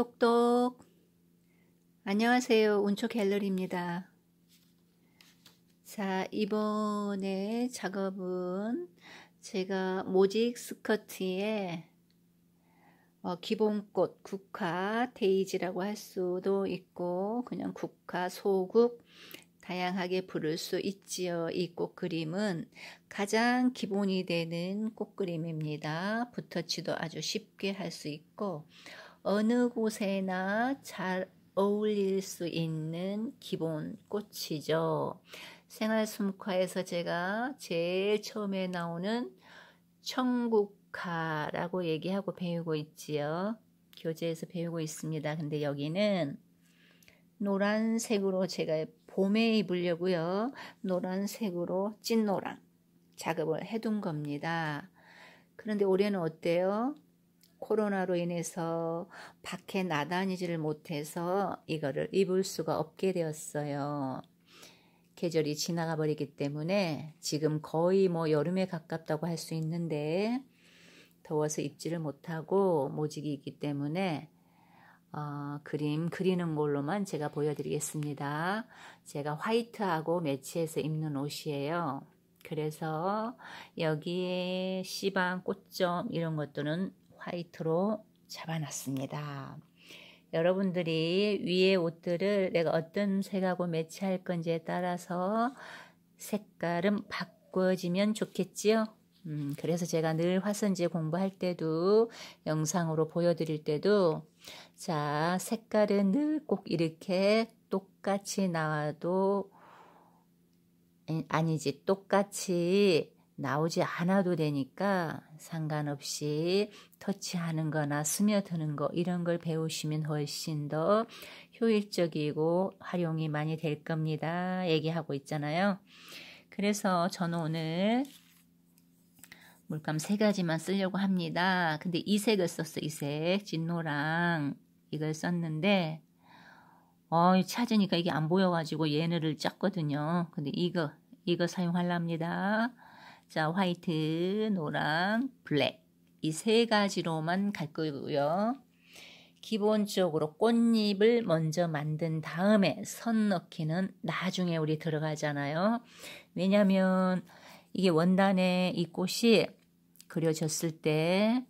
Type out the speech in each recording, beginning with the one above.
똑똑 안녕하세요. 운초 갤러리입니다. 자, 이번에 작업은 제가 모직 스커트에 어, 기본꽃 국화 데이지라고 할 수도 있고 그냥 국화 소국 다양하게 부를 수 있지요. 이 꽃 그림은 가장 기본이 되는 꽃 그림입니다. 붓터치도 아주 쉽게 할 수 있고 어느 곳에나 잘 어울릴 수 있는 기본 꽃이죠. 생활 숨과에서 제가 제일 처음에 나오는 청국화라고 얘기하고 배우고 있지요. 교재에서 배우고 있습니다. 근데 여기는 노란색으로 제가 봄에 입으려고요. 노란색으로 찐노랑 작업을 해둔 겁니다. 그런데 올해는 어때요? 코로나로 인해서 밖에 나다니지를 못해서 이거를 입을 수가 없게 되었어요. 계절이 지나가 버리기 때문에 지금 거의 뭐 여름에 가깝다고 할 수 있는데 더워서 입지를 못하고 모직이 기 때문에 어, 그림 그리는 걸로만 제가 보여드리겠습니다. 제가 화이트하고 매치해서 입는 옷이에요. 그래서 여기에 시방, 꽃점 이런 것들은 화이트로 잡아놨습니다. 여러분들이 위에 옷들을 내가 어떤 색하고 매치할 건지에 따라서 색깔은 바꿔지면 좋겠지요. 음, 그래서 제가 늘 화선지 공부할 때도 영상으로 보여드릴 때도 자 색깔은 늘 꼭 이렇게 똑같이 나와도 아니지 똑같이 나오지 않아도 되니까 상관없이 터치하는 거나 스며드는 거 이런 걸 배우시면 훨씬 더 효율적이고 활용이 많이 될 겁니다. 얘기하고 있잖아요. 그래서 저는 오늘 물감 세 가지만 쓰려고 합니다. 근데 이 색을 썼어, 이 색. 진노랑 이걸 썼는데 어, 찾으니까 이게 안 보여가지고 얘네를 짰거든요. 근데 이거, 이거 사용하랍니다. 자, 화이트, 노랑, 블랙. 이 세 가지로만 갈 거고요. 기본적으로 꽃잎을 먼저 만든 다음에 선 넣기는 나중에 우리 들어가잖아요. 왜냐면 이게 원단에 이 꽃이 그려졌을 때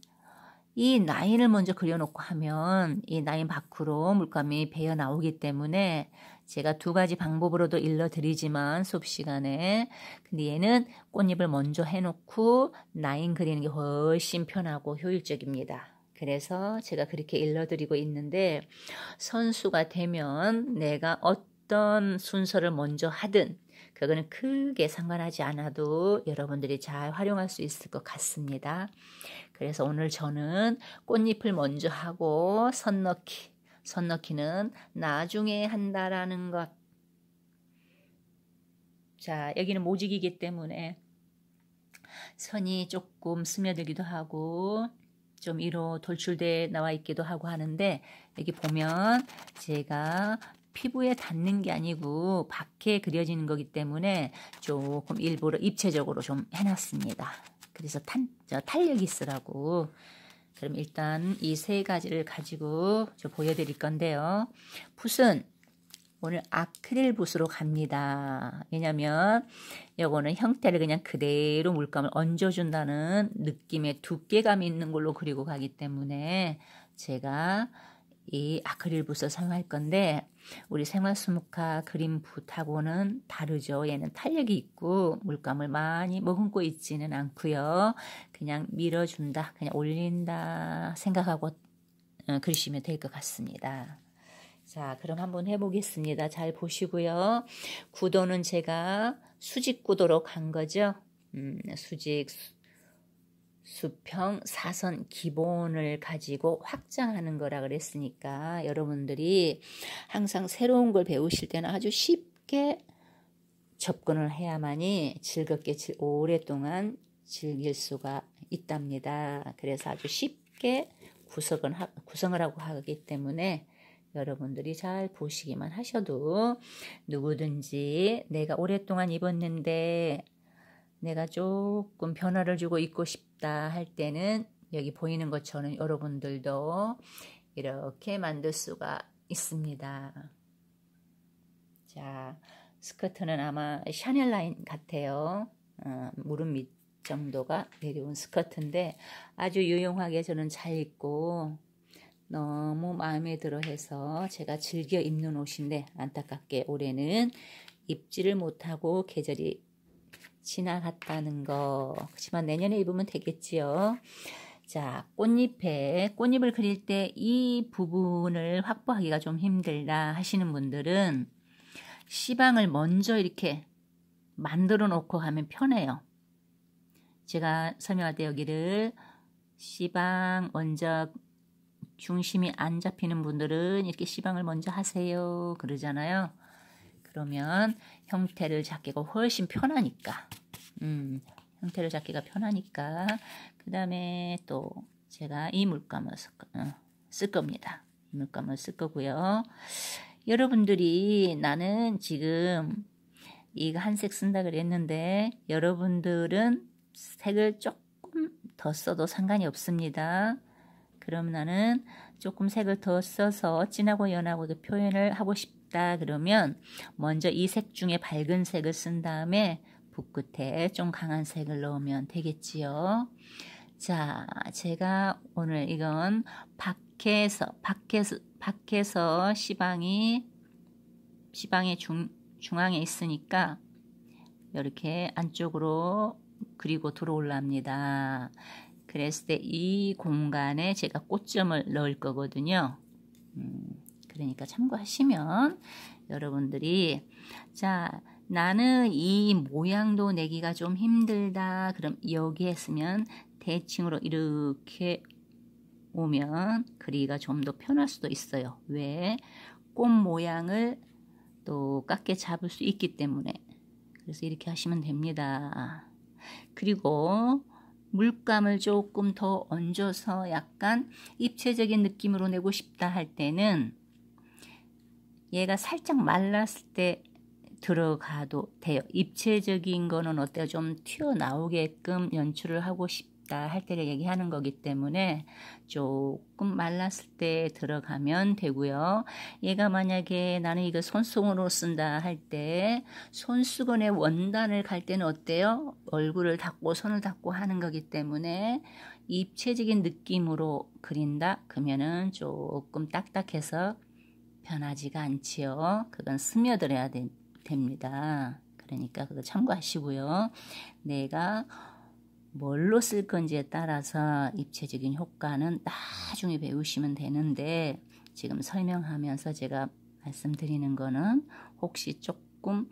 이 라인을 먼저 그려놓고 하면 이 라인 밖으로 물감이 배어 나오기 때문에 제가 두 가지 방법으로도 일러드리지만 수업 시간에 근데 얘는 꽃잎을 먼저 해놓고 라인 그리는 게 훨씬 편하고 효율적입니다. 그래서 제가 그렇게 일러드리고 있는데 선수가 되면 내가 어떤 순서를 먼저 하든 그거는 크게 상관하지 않아도 여러분들이 잘 활용할 수 있을 것 같습니다. 그래서 오늘 저는 꽃잎을 먼저 하고 선 넣기, 선 넣기는 나중에 한다라는 것. 자, 여기는 모직이기 때문에 선이 조금 스며들기도 하고 좀위로 돌출돼 나와 있기도 하고 하는데 여기 보면 제가 피부에 닿는 게 아니고 밖에 그려지는 거기 때문에 조금 일부러 입체적으로 좀 해놨습니다. 그래서 탄, 저 탄력이 있으라고 그럼 일단 이 세 가지를 가지고 저 보여드릴 건데요. 붓은 오늘 아크릴 붓으로 갑니다. 왜냐면 이거는 형태를 그냥 그대로 물감을 얹어준다는 느낌의 두께감이 있는 걸로 그리고 가기 때문에 제가 이 아크릴 붓을 사용할 건데 우리 생활수묵화 그림 붓하고는 다르죠. 얘는 탄력이 있고 물감을 많이 머금고 있지는 않고요. 그냥 밀어준다, 그냥 올린다 생각하고 어, 그리시면 될 것 같습니다. 자, 그럼 한번 해보겠습니다. 잘 보시고요. 구도는 제가 수직 구도로 간 거죠. 음, 수직 수평, 사선, 기본을 가지고 확장하는 거라 그랬으니까 여러분들이 항상 새로운 걸 배우실 때는 아주 쉽게 접근을 해야만이 즐겁게 오랫동안 즐길 수가 있답니다. 그래서 아주 쉽게 구성을, 하, 구성을 하고 하기 때문에 여러분들이 잘 보시기만 하셔도 누구든지 내가 오랫동안 입었는데 내가 조금 변화를 주고 입고 싶 싶다 할 때는 여기 보이는 것처럼 여러분들도 이렇게 만들 수가 있습니다. 자, 스커트는 아마 샤넬 라인 같아요. 어, 무릎 밑 정도가 내려온 스커트인데 아주 유용하게 저는 잘 입고 너무 마음에 들어 해서 제가 즐겨 입는 옷인데 안타깝게 올해는 입지를 못하고 계절이 지나갔다는 거. 그렇지만 내년에 입으면 되겠지요. 자, 꽃잎에 꽃잎을 그릴 때 이 부분을 확보하기가 좀 힘들다 하시는 분들은 시방을 먼저 이렇게 만들어 놓고 하면 편해요. 제가 설명할 때 여기를 시방 먼저 중심이 안 잡히는 분들은 이렇게 시방을 먼저 하세요. 그러잖아요. 그러면 형태를 잡기가 훨씬 편하니까 음, 형태를 잡기가 편하니까 그 다음에 또 제가 이 물감을 쓸, 어, 쓸 겁니다. 이 물감을 쓸 거고요. 여러분들이 나는 지금 이 한색 쓴다 그랬는데 여러분들은 색을 조금 더 써도 상관이 없습니다. 그럼 나는 조금 색을 더 써서 진하고 연하고 표현을 하고 싶 싶다 그러면 먼저 이 색 중에 밝은 색을 쓴 다음에 붓끝에 좀 강한 색을 넣으면 되겠지요. 자, 제가 오늘 이건 밖에서 밖에서 밖에서 시방이 시방의 중 중앙에 있으니까 이렇게 안쪽으로 그리고 들어올랍니다. 그랬을 때 이 공간에 제가 꽃점을 넣을 거거든요. 음. 그러니까 참고하시면 여러분들이 자 나는 이 모양도 내기가 좀 힘들다. 그럼 여기에 쓰면 대칭으로 이렇게 오면 그리기가 좀 더 편할 수도 있어요. 왜? 꽃 모양을 또 깎게 잡을 수 있기 때문에 그래서 이렇게 하시면 됩니다. 그리고 물감을 조금 더 얹어서 약간 입체적인 느낌으로 내고 싶다 할 때는 얘가 살짝 말랐을 때 들어가도 돼요. 입체적인 거는 어때요? 좀 튀어나오게끔 연출을 하고 싶다 할 때를 얘기하는 거기 때문에 조금 말랐을 때 들어가면 되고요. 얘가 만약에 나는 이거 손수건으로 쓴다 할 때 손수건의 원단을 갈 때는 어때요? 얼굴을 닦고 손을 닦고 하는 거기 때문에 입체적인 느낌으로 그린다? 그러면은 조금 딱딱해서 변하지가 않지요. 그건 스며들어야 되, 됩니다. 그러니까 그거 참고하시고요. 내가 뭘로 쓸 건지에 따라서 입체적인 효과는 나중에 배우시면 되는데 지금 설명하면서 제가 말씀드리는 거는 혹시 조금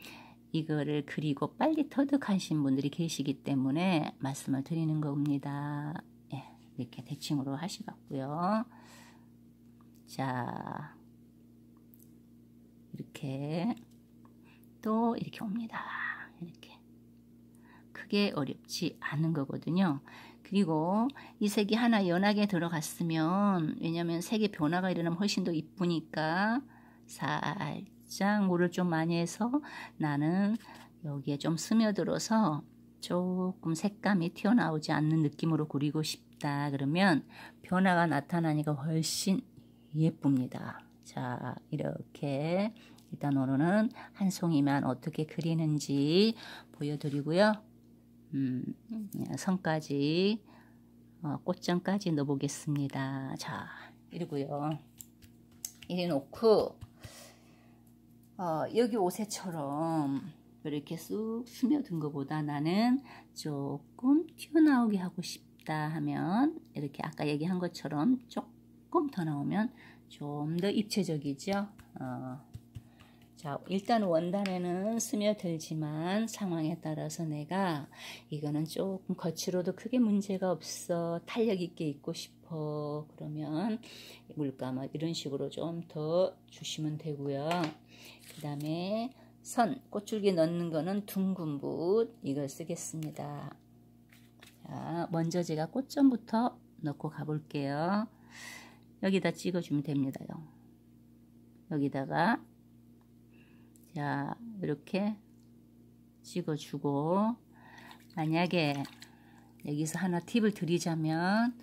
이거를 그리고 빨리 터득하신 분들이 계시기 때문에 말씀을 드리는 겁니다. 예, 이렇게 대칭으로 하시겠고요. 자, 이렇게 또 이렇게 옵니다. 이렇게 크게 어렵지 않은 거거든요. 그리고 이 색이 하나 연하게 들어갔으면 왜냐면 색의 변화가 일어나면 훨씬 더 이쁘니까 살짝 물을 좀 많이 해서 나는 여기에 좀 스며들어서 조금 색감이 튀어나오지 않는 느낌으로 그리고 싶다 그러면 변화가 나타나니까 훨씬 예쁩니다. 자 이렇게 일단 오늘은 한 송이만 어떻게 그리는지 보여드리고요. 음, 선까지 예, 어, 꽃장까지 넣어보겠습니다. 자 이러고요. 이래 놓고 어, 여기 옷에처럼 이렇게 쑥 스며든 것보다 나는 조금 튀어나오게 하고 싶다 하면 이렇게 아까 얘기한 것처럼 조금 조금 더 나오면 좀 더 입체적이죠. 어. 자 일단 원단에는 스며들지만 상황에 따라서 내가 이거는 조금 거칠어도 크게 문제가 없어 탄력 있게 입고 싶어 그러면 물감을 뭐 이런 식으로 좀 더 주시면 되고요 그 다음에 선 꽃줄기 넣는 거는 둥근 붓 이걸 쓰겠습니다 자, 먼저 제가 꽃점부터 넣고 가볼게요 여기다 찍어주면 됩니다. 여기다가 자 이렇게 찍어주고 만약에 여기서 하나 팁을 드리자면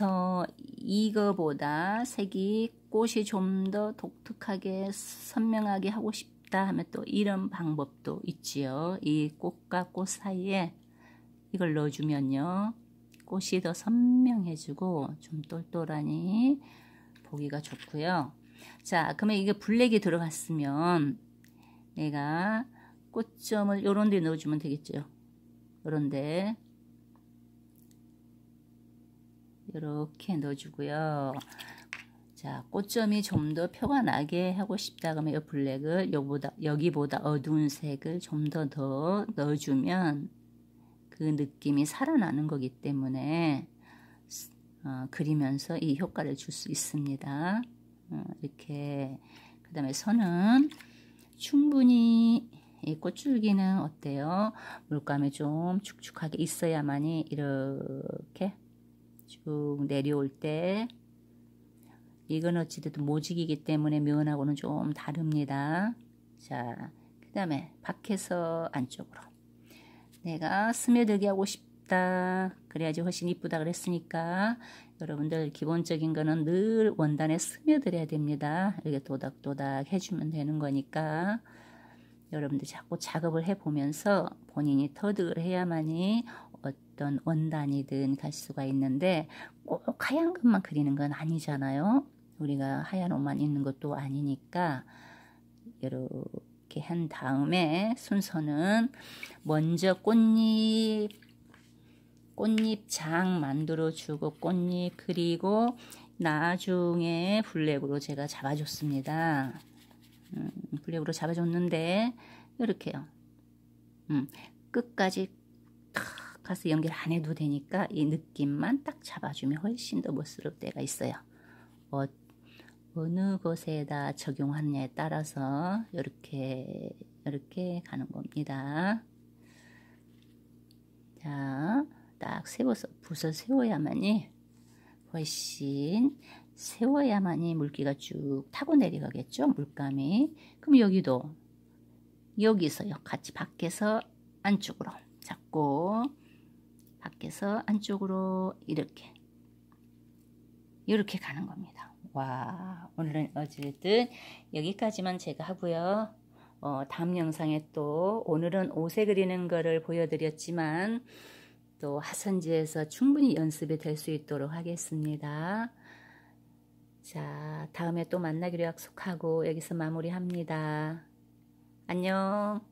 여기서 이거보다 색이 꽃이 좀 더 독특하게 선명하게 하고 싶다 하면 또 이런 방법도 있지요. 이 꽃과 꽃 사이에 이걸 넣어주면요. 꽃이 더 선명해지고 좀 똘똘하니 보기가 좋고요. 자, 그러면 이게 블랙이 들어갔으면 내가 꽃점을 요런 데 넣어주면 되겠죠. 요런 데 이렇게 넣어주고요. 자, 꽃점이 좀 더 표가 나게 하고 싶다 그러면 이 블랙을 여기보다, 여기보다 어두운 색을 좀 더 더 넣어주면 그 느낌이 살아나는 거기 때문에 어, 그리면서 이 효과를 줄 수 있습니다. 어, 이렇게 그 다음에 선은 충분히 이 꽃줄기는 어때요? 물감이 좀 축축하게 있어야만이 이렇게 쭉 내려올 때 이건 어찌됐든 모직이기 때문에 면하고는 좀 다릅니다. 자, 그 다음에 밖에서 안쪽으로 내가 스며들게 하고 싶다. 그래야지 훨씬 이쁘다 그랬으니까 여러분들 기본적인 거는 늘 원단에 스며들어야 됩니다. 이렇게 도닥도닥 해주면 되는 거니까 여러분들 자꾸 작업을 해보면서 본인이 터득을 해야만이 어떤 원단이든 갈 수가 있는데 꼭 하얀 것만 그리는 건 아니잖아요. 우리가 하얀 옷만 입는 것도 아니니까 여러 이렇게 한 다음에 순서는 먼저 꽃잎 꽃잎 장 만들어 주고 꽃잎 그리고 나중에 블랙으로 제가 잡아줬습니다. 음, 블랙으로 잡아줬는데 이렇게요. 음, 끝까지 탁 가서 연결 안 해도 되니까 이 느낌만 딱 잡아주면 훨씬 더 멋스러울 때가 있어요. 어 어느 곳에다 적용하느냐에 따라서 이렇게 이렇게 가는 겁니다. 자, 딱 세워서 붓을 세워야만이 훨씬 세워야만이 물기가 쭉 타고 내려가겠죠. 물감이. 그럼 여기도 여기서요. 같이 밖에서 안쪽으로 잡고 밖에서 안쪽으로 이렇게 이렇게 가는 겁니다. 와 오늘은 어쨌든 여기까지만 제가 하고요. 어, 다음 영상에 또 오늘은 옷에 그리는 거를 보여드렸지만 또 하선지에서 충분히 연습이 될 수 있도록 하겠습니다. 자 다음에 또 만나기로 약속하고 여기서 마무리합니다. 안녕